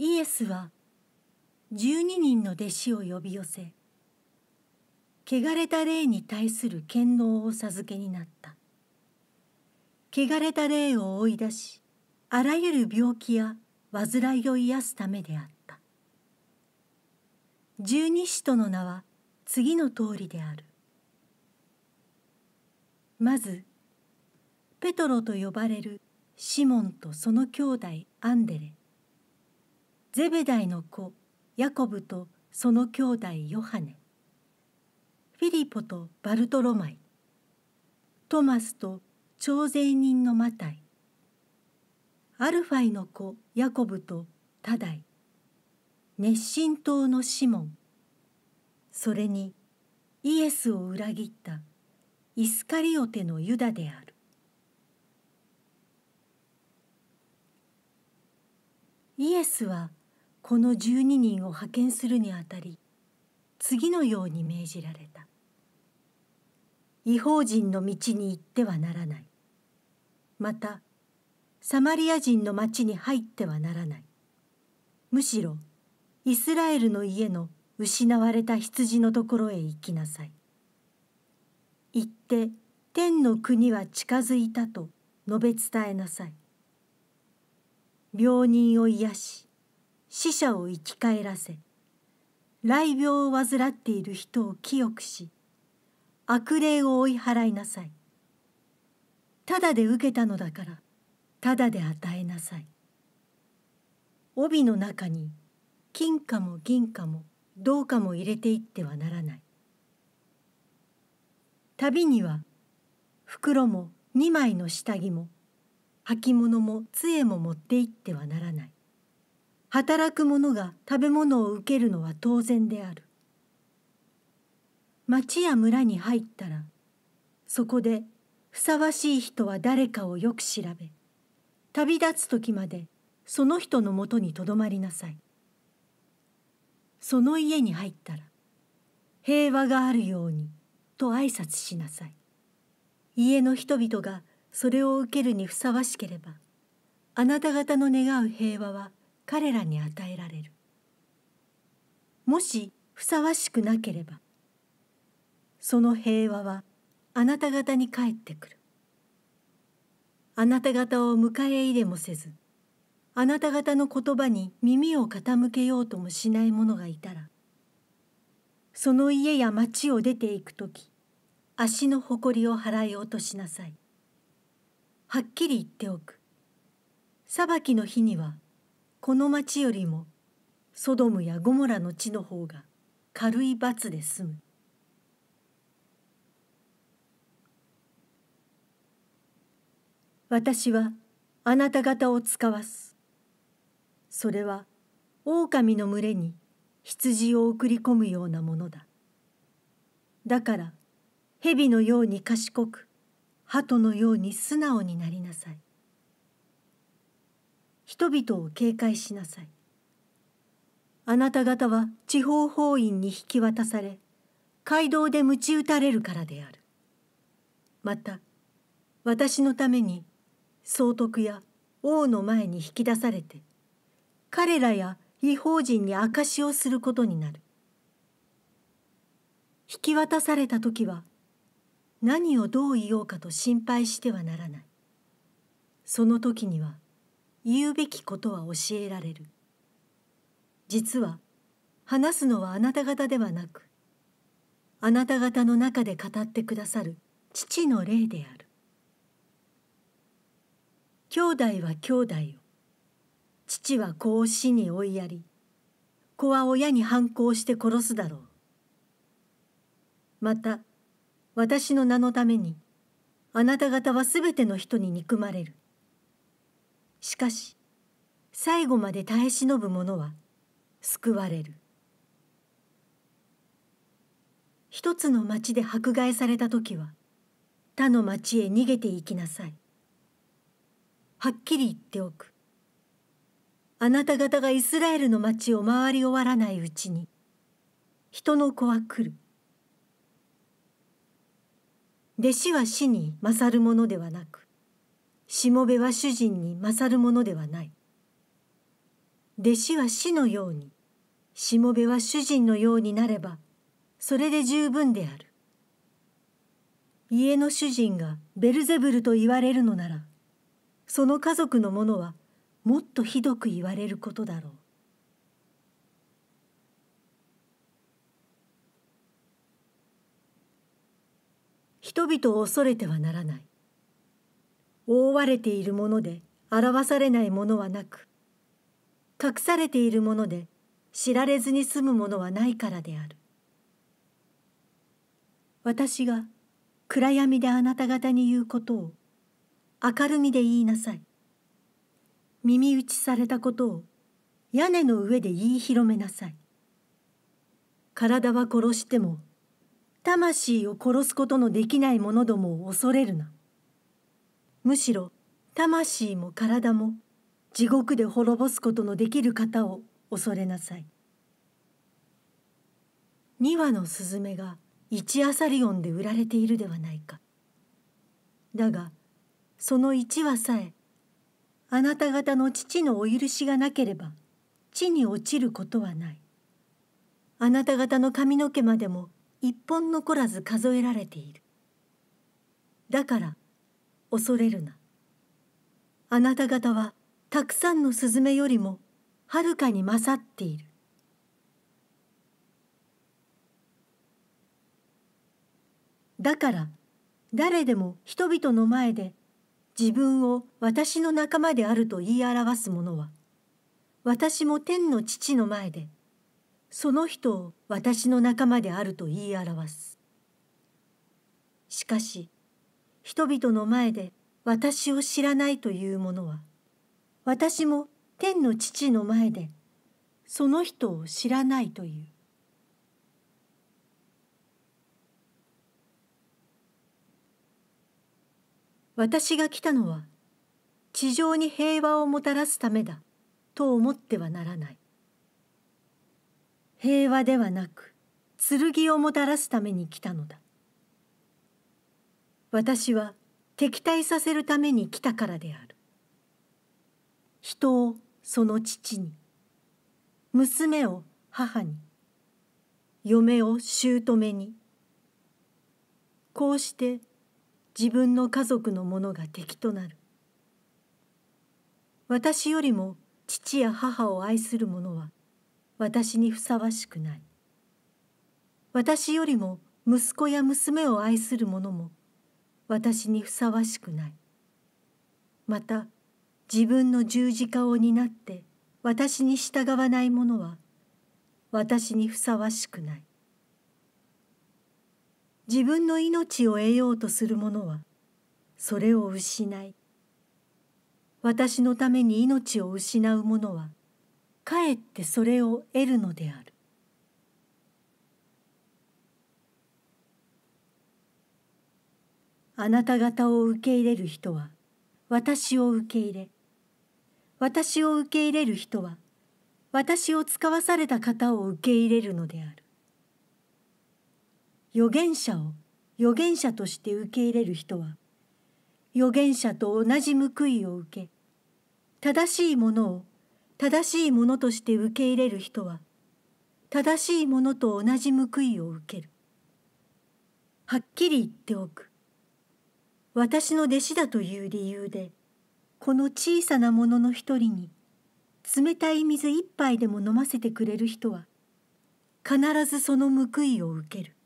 イエスは十二人の弟子を呼び寄せ汚れた霊に対する権能を授けになった汚れた霊を追い出しあらゆる病気や患いを癒すためであった十二使徒の名は次の通りであるまずペトロと呼ばれるシモンとその兄弟アンデレゼベダイの子ヤコブとその兄弟ヨハネフィリポとバルトロマイトマスと徴税人のマタイアルファイの子ヤコブとタダイ熱心党のシモンそれにイエスを裏切ったイスカリオテのユダであるイエスはこの12人を派遣するにあたり次のように命じられた違法人の道に行ってはならないまたサマリア人の町に入ってはならないむしろイスラエルの家の失われた羊のところへ行きなさい行って天の国は近づいたと述べ伝えなさい病人を癒し死者を生き返らせ雷病を患っている人を清くし悪霊を追い払いなさいただで受けたのだからただで与えなさい帯の中に金貨も銀貨も銅貨も入れていってはならない旅には袋も二枚の下着も履物も杖も持っていってはならない働く者が食べ物を受けるのは当然である町や村に入ったらそこでふさわしい人は誰かをよく調べ旅立つ時までその人のもとにとどまりなさいその家に入ったら平和があるようにと挨拶しなさい家の人々がそれを受けるにふさわしければあなた方の願う平和は彼らに与えられるもしふさわしくなければその平和はあなた方に帰ってくるあなた方を迎え入れもせずあなた方の言葉に耳を傾けようともしない者がいたらその家や町を出ていく時足の誇りを払い落としなさいはっきり言っておく裁きの日にはこの町よりもソドムやゴモラの地の方が軽い罰で済む。私はあなた方を使わす。それは狼の群れに羊を送り込むようなものだ。だから蛇のように賢く鳩のように素直になりなさい。人々を警戒しなさい。あなた方は地方法院に引き渡され、街道で鞭打たれるからである。また、私のために総督や王の前に引き出されて、彼らや違法人に証しをすることになる。引き渡された時は、何をどう言おうかと心配してはならない。その時には、言うべきことは教えられる実は話すのはあなた方ではなくあなた方の中で語ってくださる父の霊である兄弟は兄弟を父は子を死に追いやり子は親に反抗して殺すだろうまた私の名のためにあなた方は全ての人に憎まれるしかし最後まで耐え忍ぶ者は救われる一つの町で迫害された時は他の町へ逃げていきなさいはっきり言っておくあなた方がイスラエルの町を回り終わらないうちに人の子は来る弟子は死に勝るものではなくしもべは主人に勝るものではない。弟子は死のように、しもべは主人のようになれば、それで十分である。家の主人がベルゼブルと言われるのなら、その家族の者はもっとひどく言われることだろう。人々を恐れてはならない。覆われているもので表されないものはなく隠されているもので知られずに済むものはないからである私が暗闇であなた方に言うことを明るみで言いなさい耳打ちされたことを屋根の上で言い広めなさい体は殺しても魂を殺すことのできない者どもを恐れるなむしろ魂も体も地獄で滅ぼすことのできる方を恐れなさい。2羽のスズメが1アサリオンで売られているではないか。だがその1羽さえあなた方の父のお許しがなければ地に落ちることはない。あなた方の髪の毛までも一本残らず数えられている。だから恐れるな。あなた方はたくさんのスズメよりもはるかに勝っている。だから誰でも人々の前で自分を私の仲間であると言い表す者は私も天の父の前でその人を私の仲間であると言い表す。しかし人々の前で私を知らないという者は、私も天の父の前で、その人を知らないという。私が来たのは、地上に平和をもたらすためだ、と思ってはならない。平和ではなく、剣をもたらすために来たのだ。私は敵対させるために来たからである人をその父に娘を母に嫁を姑にこうして自分の家族の者が敵となる私よりも父や母を愛する者は私にふさわしくない私よりも息子や娘を愛する者も私にふさわしくないまた自分の十字架を担って私に従わない者は私にふさわしくない自分の命を得ようとする者はそれを失い私のために命を失う者はかえってそれを得るのであるあなた方を受け入れる人は私を受け入れ私を受け入れる人は私を使わされた方を受け入れるのである預言者を預言者として受け入れる人は預言者と同じ報いを受け正しいものを正しいものとして受け入れる人は正しいものと同じ報いを受けるはっきり言っておく私の弟子だという理由でこの小さなものの一人に冷たい水一杯でも飲ませてくれる人は必ずその報いを受ける。